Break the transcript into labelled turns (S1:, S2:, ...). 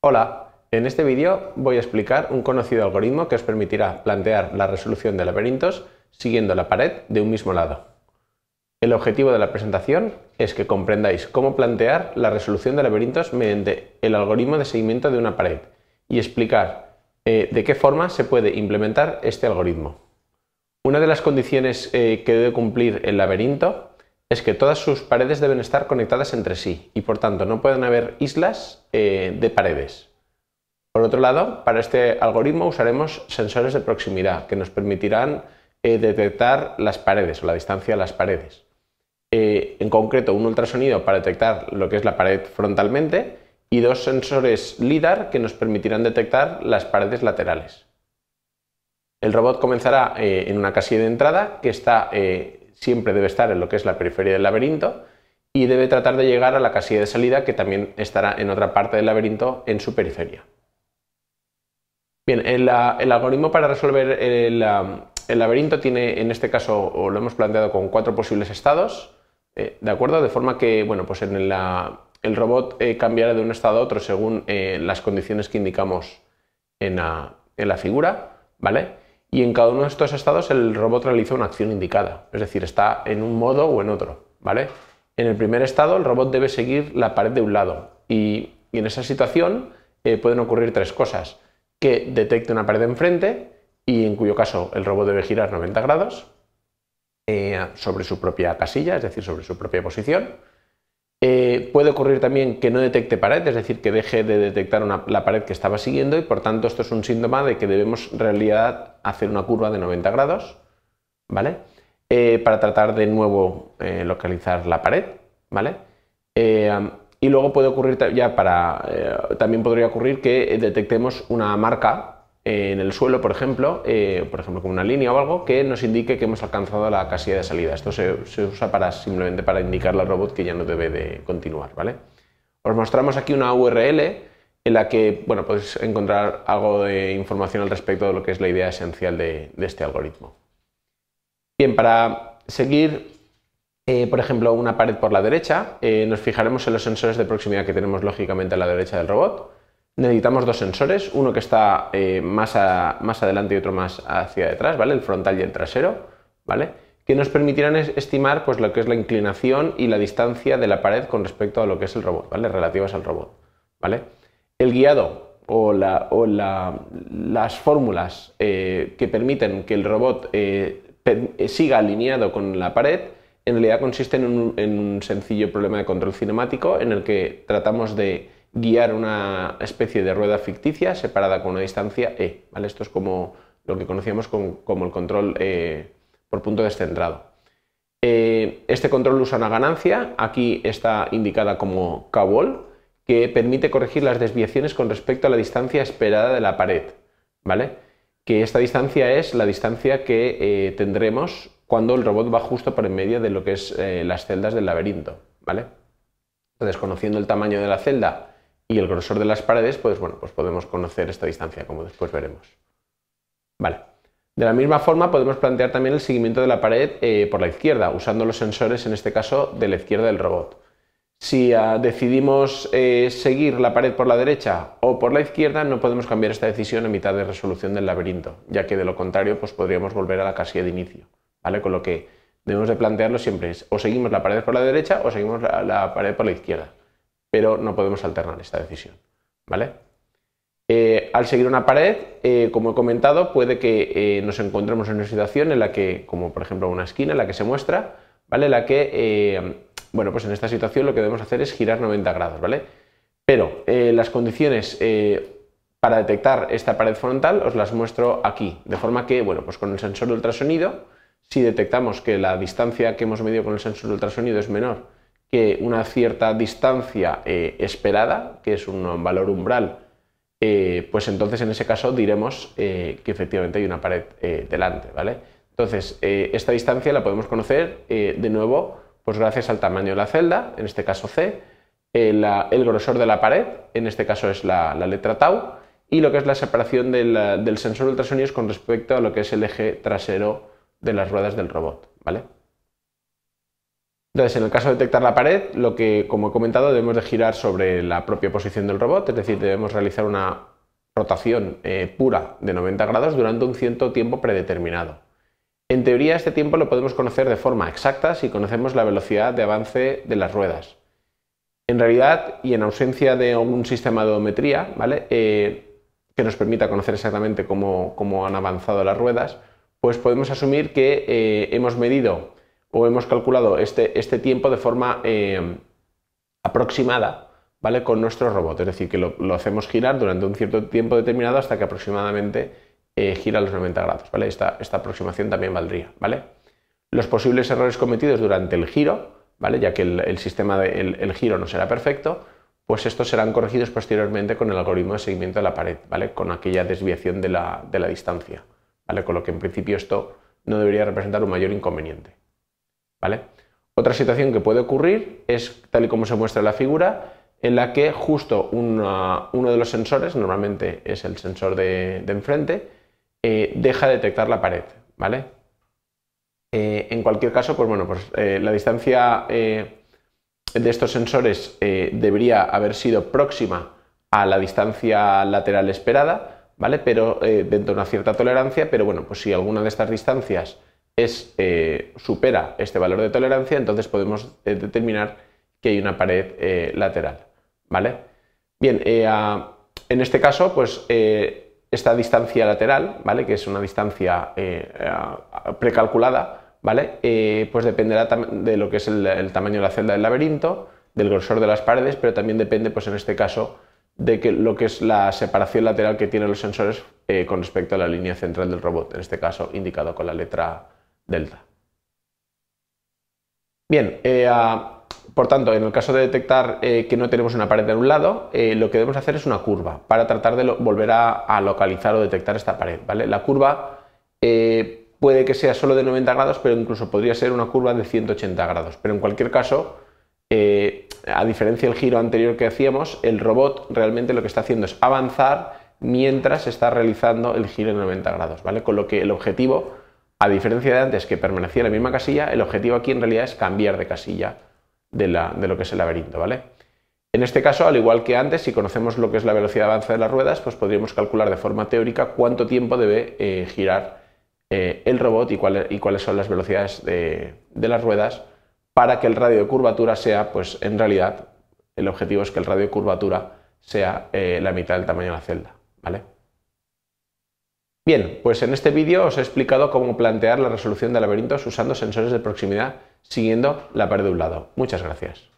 S1: Hola, en este vídeo voy a explicar un conocido algoritmo que os permitirá plantear la resolución de laberintos siguiendo la pared de un mismo lado. El objetivo de la presentación es que comprendáis cómo plantear la resolución de laberintos mediante el algoritmo de seguimiento de una pared y explicar eh, de qué forma se puede implementar este algoritmo. Una de las condiciones eh, que debe cumplir el laberinto es que todas sus paredes deben estar conectadas entre sí y por tanto no pueden haber islas eh, de paredes. Por otro lado, para este algoritmo usaremos sensores de proximidad que nos permitirán eh, detectar las paredes o la distancia a las paredes. Eh, en concreto, un ultrasonido para detectar lo que es la pared frontalmente y dos sensores LIDAR que nos permitirán detectar las paredes laterales. El robot comenzará en una casilla de entrada que está siempre debe estar en lo que es la periferia del laberinto y debe tratar de llegar a la casilla de salida que también estará en otra parte del laberinto en su periferia. Bien, el, algoritmo para resolver el, laberinto tiene, en este caso, o lo hemos planteado con cuatro posibles estados, eh, ¿de acuerdo? De forma que, bueno, pues en el robot eh, cambiará de un estado a otro según eh, las condiciones que indicamos en la, en la figura, ¿vale? y en cada uno de estos estados el robot realiza una acción indicada, es decir, está en un modo o en otro, ¿vale? En el primer estado el robot debe seguir la pared de un lado y, en esa situación eh, pueden ocurrir tres cosas, que detecte una pared enfrente y en cuyo caso el robot debe girar 90 grados eh, sobre su propia casilla, es decir, sobre su propia posición, eh, puede ocurrir también que no detecte pared, es decir, que deje de detectar la pared que estaba siguiendo y por tanto esto es un síntoma de que debemos en realidad hacer una curva de 90 grados, ¿vale? Eh, para tratar de nuevo eh, localizar la pared, ¿vale? y luego puede ocurrir ya para, también podría ocurrir que detectemos una marca en el suelo, por ejemplo, eh, por ejemplo con una línea o algo, que nos indique que hemos alcanzado la casilla de salida. Esto se, usa para, simplemente para indicar al robot que ya no debe de continuar, ¿vale? Os mostramos aquí una URL en la que, bueno, podéis encontrar algo de información al respecto de lo que es la idea esencial de, este algoritmo. Bien, para seguir, eh, por ejemplo, una pared por la derecha, eh, nos fijaremos en los sensores de proximidad que tenemos lógicamente a la derecha del robot necesitamos dos sensores, uno que está eh, más, más adelante y otro más hacia detrás, ¿vale? El frontal y el trasero, ¿vale? Que nos permitirán estimar pues, lo que es la inclinación y la distancia de la pared con respecto a lo que es el robot, ¿vale? Relativas al robot, ¿vale? El guiado o, las fórmulas eh, que permiten que el robot eh, siga alineado con la pared en realidad consisten en un sencillo problema de control cinemático en el que tratamos de guiar una especie de rueda ficticia separada con una distancia E. ¿vale? Esto es como lo que conocíamos como el control eh, por punto descentrado. Eh, este control usa una ganancia, aquí está indicada como K-Wall, que permite corregir las desviaciones con respecto a la distancia esperada de la pared. ¿vale? Que esta distancia es la distancia que eh, tendremos cuando el robot va justo por en medio de lo que es las celdas del laberinto. ¿vale? Entonces, conociendo el tamaño de la celda y el grosor de las paredes, pues bueno, pues podemos conocer esta distancia, como después veremos. Vale. De la misma forma podemos plantear también el seguimiento de la pared eh, por la izquierda, usando los sensores, en este caso, de la izquierda del robot. Si ah, decidimos eh, seguir la pared por la derecha o por la izquierda, no podemos cambiar esta decisión a mitad de resolución del laberinto, ya que de lo contrario pues podríamos volver a la casilla de inicio. ¿vale? Con lo que debemos de plantearlo siempre es o seguimos la pared por la derecha o seguimos la pared por la izquierda pero no podemos alternar esta decisión. ¿Vale? Eh, al seguir una pared, eh, como he comentado, puede que eh, nos encontremos en una situación en la que, como por ejemplo una esquina, en la que se muestra, ¿vale? La que, bueno, pues en esta situación lo que debemos hacer es girar 90 grados, ¿vale? Pero las condiciones para detectar esta pared frontal os las muestro aquí, de forma que, bueno, pues con el sensor de ultrasonido, si detectamos que la distancia que hemos medido con el sensor de ultrasonido es menor que una cierta distancia eh, esperada, que es un valor umbral, eh, pues entonces en ese caso diremos eh, que efectivamente hay una pared delante, ¿vale? Entonces, esta distancia la podemos conocer de nuevo, pues gracias al tamaño de la celda, en este caso C, el grosor de la pared, en este caso es la, letra tau, y lo que es la separación del sensor ultrasonidos con respecto a lo que es el eje trasero de las ruedas del robot, ¿vale? Entonces, en el caso de detectar la pared, lo que, como he comentado, debemos de girar sobre la propia posición del robot, es decir, debemos realizar una rotación eh, pura de 90 grados durante un cierto tiempo predeterminado. En teoría, este tiempo lo podemos conocer de forma exacta si conocemos la velocidad de avance de las ruedas. En realidad, y en ausencia de un sistema de odometría ¿vale? Eh, que nos permita conocer exactamente cómo, han avanzado las ruedas, pues podemos asumir que eh, hemos medido o hemos calculado este, este tiempo de forma eh, aproximada, ¿vale? Con nuestro robot, es decir, que lo, hacemos girar durante un cierto tiempo determinado hasta que aproximadamente eh, gira los 90 grados, ¿vale? Esta, aproximación también valdría, ¿vale? Los posibles errores cometidos durante el giro, ¿vale? Ya que el, sistema del el giro no será perfecto, pues estos serán corregidos posteriormente con el algoritmo de seguimiento de la pared, ¿vale? Con aquella desviación de la, de la distancia, ¿vale? Con lo que en principio esto no debería representar un mayor inconveniente. ¿vale? Otra situación que puede ocurrir es, tal y como se muestra en la figura, en la que justo uno de los sensores, normalmente es el sensor de, enfrente, eh, deja detectar la pared, ¿vale? Eh, en cualquier caso, pues bueno, pues eh, la distancia de estos sensores debería haber sido próxima a la distancia lateral esperada, ¿vale? Pero dentro de una cierta tolerancia, pero bueno, pues si alguna de estas distancias es, eh, supera este valor de tolerancia, entonces podemos eh, determinar que hay una pared eh, lateral. ¿Vale? Bien, en este caso, pues esta distancia lateral, ¿vale? Que es una distancia precalculada, ¿vale? pues dependerá de lo que es el, tamaño de la celda del laberinto, del grosor de las paredes, pero también depende, pues en este caso, de que lo que es la separación lateral que tienen los sensores con respecto a la línea central del robot, en este caso indicado con la letra delta. Bien, eh, ah, por tanto, en el caso de detectar eh, que no tenemos una pared en un lado, eh, lo que debemos hacer es una curva para tratar de volver a, localizar o detectar esta pared. ¿vale? La curva puede que sea solo de 90 grados, pero incluso podría ser una curva de 180 grados. Pero en cualquier caso, a diferencia del giro anterior que hacíamos, el robot realmente lo que está haciendo es avanzar mientras está realizando el giro de 90 grados, ¿vale? Con lo que el objetivo a diferencia de antes que permanecía en la misma casilla, el objetivo aquí en realidad es cambiar de casilla de, lo que es el laberinto, ¿vale? En este caso, al igual que antes, si conocemos lo que es la velocidad de avance de las ruedas, pues podríamos calcular de forma teórica cuánto tiempo debe eh, girar eh, el robot e, y, cuáles son las velocidades de, las ruedas para que el radio de curvatura sea, pues en realidad, el objetivo es que el radio de curvatura sea eh, la mitad del tamaño de la celda, ¿vale? Bien, pues en este vídeo os he explicado cómo plantear la resolución de laberintos usando sensores de proximidad siguiendo la pared de un lado. Muchas gracias.